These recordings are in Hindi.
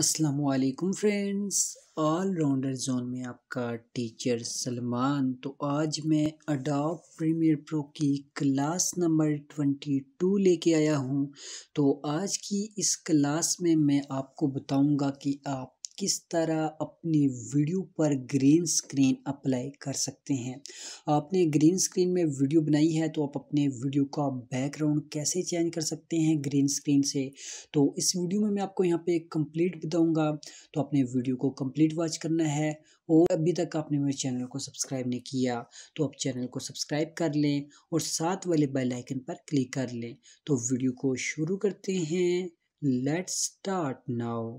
असलकुम फ्रेंड्स ऑल राउंडर जोन में आपका टीचर सलमान तो आज मैं अडोब प्रीमियर प्रो की क्लास नंबर ट्वेंटी टू लेके आया हूँ तो आज की इस क्लास में मैं आपको बताऊँगा कि आप किस तरह अपनी वीडियो पर ग्रीन स्क्रीन अप्लाई कर सकते हैं आपने ग्रीन स्क्रीन में वीडियो बनाई है तो आप अपने वीडियो का बैकग्राउंड कैसे चेंज कर सकते हैं ग्रीन स्क्रीन से तो इस वीडियो में मैं आपको यहाँ पे कंप्लीट बताऊँगा तो आपने वीडियो को कंप्लीट वॉच करना है और अभी तक आपने मेरे चैनल को सब्सक्राइब नहीं किया तो आप चैनल को सब्सक्राइब कर लें और साथ वाले बेल आइकन पर क्लिक कर लें तो वीडियो को शुरू करते हैं लेट्स स्टार्ट नाउ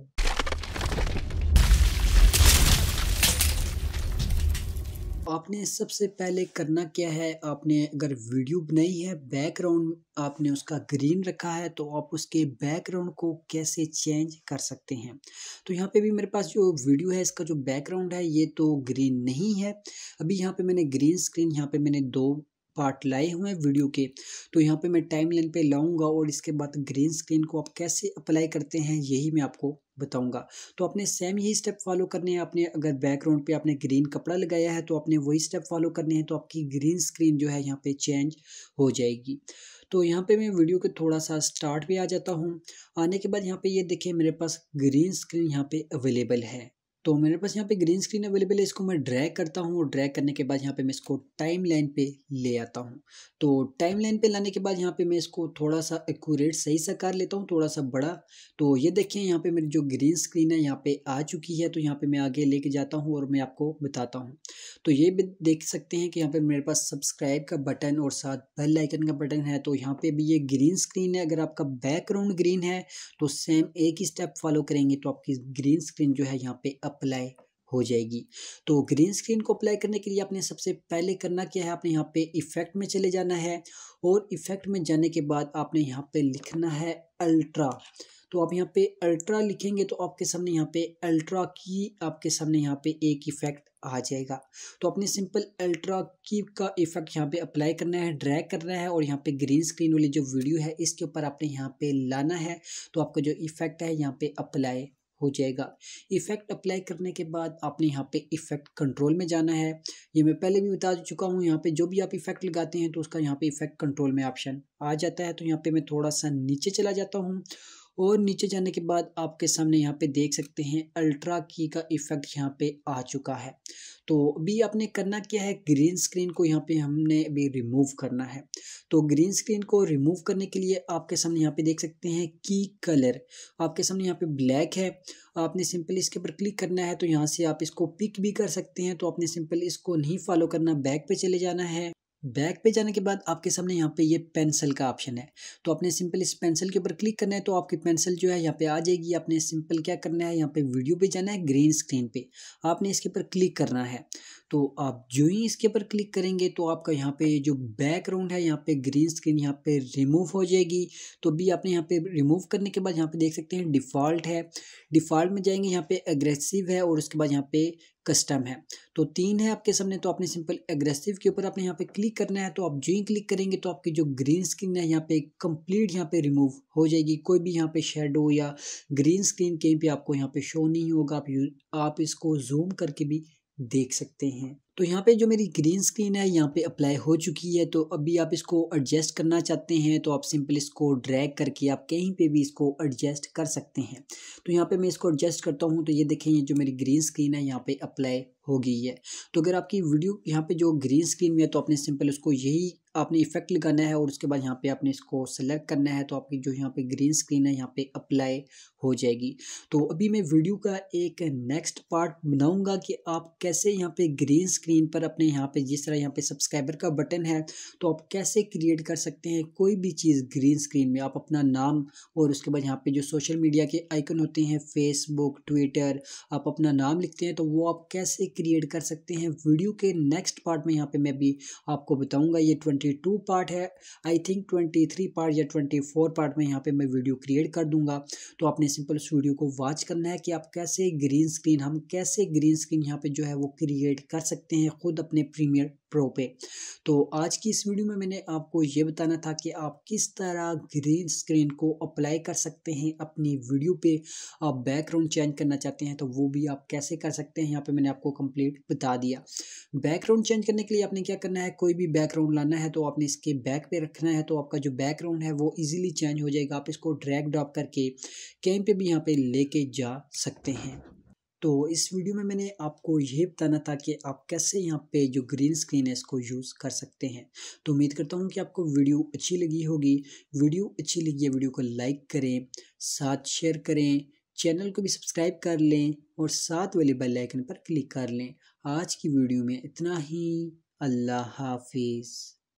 आपने सबसे पहले करना क्या है आपने अगर वीडियो बनाई है बैकग्राउंड आपने उसका ग्रीन रखा है तो आप उसके बैकग्राउंड को कैसे चेंज कर सकते हैं तो यहाँ पे भी मेरे पास जो वीडियो है इसका जो बैकग्राउंड है ये तो ग्रीन नहीं है अभी यहाँ पे मैंने ग्रीन स्क्रीन यहाँ पे मैंने दो पार्ट लाए हुए हैं वीडियो के तो यहाँ पे मैं टाइम लाइन पे लाऊंगा और इसके बाद ग्रीन स्क्रीन को आप कैसे अप्लाई करते हैं यही मैं आपको बताऊंगा तो आपने सेम यही स्टेप फॉलो करने हैं आपने अगर बैकग्राउंड पे आपने ग्रीन कपड़ा लगाया है तो आपने वही स्टेप फॉलो करने हैं तो आपकी ग्रीन स्क्रीन जो है यहाँ पर चेंज हो जाएगी तो यहाँ पे मैं वीडियो के थोड़ा सा स्टार्ट भी आ जाता हूँ आने के बाद यहाँ पे ये यह देखिए मेरे पास ग्रीन स्क्रीन यहाँ पे अवेलेबल है तो मेरे पास यहाँ पे ग्रीन स्क्रीन अवेलेबल है इसको मैं ड्रैग करता हूँ और ड्रैग करने के बाद यहाँ पे मैं इसको टाइम लाइन पे ले आता हूँ तो टाइम लाइन पे लाने के बाद यहाँ पे मैं इसको थोड़ा सा एक्यूरेट सही सा कर लेता हूँ थोड़ा सा बड़ा तो ये देखिए यहाँ पे मेरी जो ग्रीन स्क्रीन है यहाँ पे आ चुकी है तो यहाँ पे मैं आगे लेके जाता हूँ और मैं आपको बताता हूँ तो ये भी देख सकते हैं कि यहाँ पे मेरे पास सब्सक्राइब का बटन और साथ बेल आइकन का बटन है तो यहाँ पे भी ये ग्रीन स्क्रीन है अगर आपका बैकग्राउंड ग्रीन है तो सेम एक ही स्टेप फॉलो करेंगे तो आपकी ग्रीन स्क्रीन जो है यहाँ पे अप अप्लाई हो जाएगी तो ग्रीन स्क्रीन को अप्लाई करने के लिए आपने सबसे पहले करना क्या है आपने यहाँ पे इफेक्ट में चले जाना है और इफेक्ट में जाने के बाद आपने यहाँ पे लिखना है अल्ट्रा तो आप यहाँ पे अल्ट्रा लिखेंगे तो आपके सामने यहाँ पे अल्ट्रा की आपके सामने यहाँ पे एक इफेक्ट आ जाएगा तो आपने सिंपल अल्ट्रा की का इफेक्ट यहाँ पे अप्लाई करना है ड्रैग करना है और यहाँ पे ग्रीन स्क्रीन वाली जो वीडियो है इसके ऊपर आपने यहाँ पे लाना है तो आपका जो इफेक्ट है यहाँ पे अप्लाई हो जाएगा इफ़ेक्ट अप्लाई करने के बाद आपने यहाँ पे इफ़ेक्ट कंट्रोल में जाना है ये मैं पहले भी बता चुका हूँ यहाँ पे जो भी आप इफ़ेक्ट लगाते हैं तो उसका यहाँ पे इफ़ेक्ट कंट्रोल में ऑप्शन आ जाता है तो यहाँ पे मैं थोड़ा सा नीचे चला जाता हूँ और नीचे जाने के बाद आपके सामने यहाँ पे देख सकते हैं अल्ट्रा की का इफ़ेक्ट यहाँ पे आ चुका है तो अभी आपने करना क्या है ग्रीन स्क्रीन को यहाँ पे हमने अभी रिमूव करना है तो ग्रीन स्क्रीन को रिमूव करने के लिए आपके सामने यहाँ पे देख सकते हैं की कलर आपके सामने यहाँ पे ब्लैक है आपने सिंपल इसके ऊपर क्लिक करना है तो यहाँ से आप इसको पिक भी कर सकते हैं तो आपने सिंपल इसको नहीं फॉलो करना बैक पे चले जाना है बैक पे जाने के बाद आपके सामने यहाँ पे ये पेंसिल का ऑप्शन है तो आपने सिंपल इस पेंसिल के ऊपर क्लिक करना है तो आपकी पेंसिल जो है यहाँ पे आ जाएगी आपने सिंपल क्या करना है यहाँ पे वीडियो पे जाना है ग्रीन स्क्रीन पे आपने इसके ऊपर क्लिक करना है तो आप जो ही इसके ऊपर क्लिक करेंगे तो आपका यहाँ पे जो बैकग्राउंड है यहाँ पे ग्रीन स्क्रीन यहाँ पे रिमूव हो जाएगी तो भी आपने यहाँ पे रिमूव करने के बाद यहाँ पे देख सकते हैं डिफ़ॉल्ट है डिफ़ॉल्ट में जाएंगे यहाँ पे एग्रेसिव है और उसके बाद यहाँ पे कस्टम है तो तीन है आपके सामने तो आपने सिंपल एग्रेसिव के ऊपर आपने यहाँ पे क्लिक करना है तो आप जो ही क्लिक करेंगे तो आपकी जो ग्रीन स्क्रीन है यहाँ पे कंप्लीट यहाँ पे रिमूव हो जाएगी कोई भी यहाँ पे शेडो या ग्रीन स्क्रीन कहीं पे आपको यहाँ पे शो नहीं होगा आप आप इसको जूम करके भी देख सकते हैं तो यहाँ पे जो मेरी ग्रीन स्क्रीन है यहाँ पे अप्लाई हो चुकी है तो अभी आप इसको एडजस्ट करना चाहते हैं तो आप सिंपल इसको ड्रैग करके आप कहीं पे भी इसको एडजस्ट कर सकते हैं तो यहाँ पे मैं इसको एडजस्ट करता हूँ तो ये देखें ये जो मेरी ग्रीन स्क्रीन है यहाँ पे अप्लाई हो गई है तो अगर आपकी वीडियो यहाँ पे जो ग्रीन स्क्रीन में है तो आपने सिंपल उसको यही आपने इफेक्ट लगाना है और उसके बाद यहाँ पे आपने इसको सेलेक्ट करना है तो आपकी जो यहाँ पे ग्रीन स्क्रीन है यहाँ पे अप्लाई हो जाएगी तो अभी मैं वीडियो का एक नेक्स्ट पार्ट बनाऊंगा कि आप कैसे यहाँ पे ग्रीन स्क्रीन पर अपने यहाँ पे जिस तरह यहाँ पे सब्सक्राइबर का बटन है तो आप कैसे क्रिएट कर सकते हैं कोई भी चीज़ ग्रीन स्क्रीन में आप अपना नाम और उसके बाद यहाँ पर जो सोशल मीडिया के आइकन होते हैं फेसबुक ट्विटर आप अपना नाम लिखते हैं तो वो आप कैसे क्रिएट कर सकते हैं वीडियो के नेक्स्ट पार्ट में यहाँ पर मैं भी आपको बताऊँगा ये ट्वेंटी ट्वेंटी टू पार्ट है I think twenty three part या ट्वेंटी फोर पार्ट में यहाँ पे मैं वीडियो क्रिएट कर दूंगा तो आपने सिंपल उस वीडियो को वॉच करना है कि आप कैसे ग्रीन स्क्रीन हम कैसे ग्रीन स्क्रीन यहाँ पे जो है वो क्रिएट कर सकते हैं खुद अपने प्रीमियर प्रो पे तो आज की इस वीडियो में मैंने आपको ये बताना था कि आप किस तरह ग्रीन स्क्रीन को अप्लाई कर सकते हैं अपनी वीडियो पे आप बैकग्राउंड चेंज करना चाहते हैं तो वो भी आप कैसे कर सकते हैं यहाँ पे मैंने आपको कंप्लीट बता दिया बैकग्राउंड चेंज करने के लिए आपने क्या करना है कोई भी बैकग्राउंड लाना है तो आपने इसके बैक पर रखना है तो आपका जो बैकग्राउंड है वो ईजिली चेंज हो जाएगा आप इसको ड्रैक ड्रॉप करके कहीं पर भी यहाँ पर लेके जा सकते हैं तो इस वीडियो में मैंने आपको ये बताना था कि आप कैसे यहाँ पे जो ग्रीन स्क्रीन है इसको यूज़ कर सकते हैं तो उम्मीद करता हूँ कि आपको वीडियो अच्छी लगी होगी वीडियो अच्छी लगी है वीडियो को लाइक करें साथ शेयर करें चैनल को भी सब्सक्राइब कर लें और साथ वाले बेल आइकन पर क्लिक कर लें आज की वीडियो में इतना ही अल्लाह हाफिज़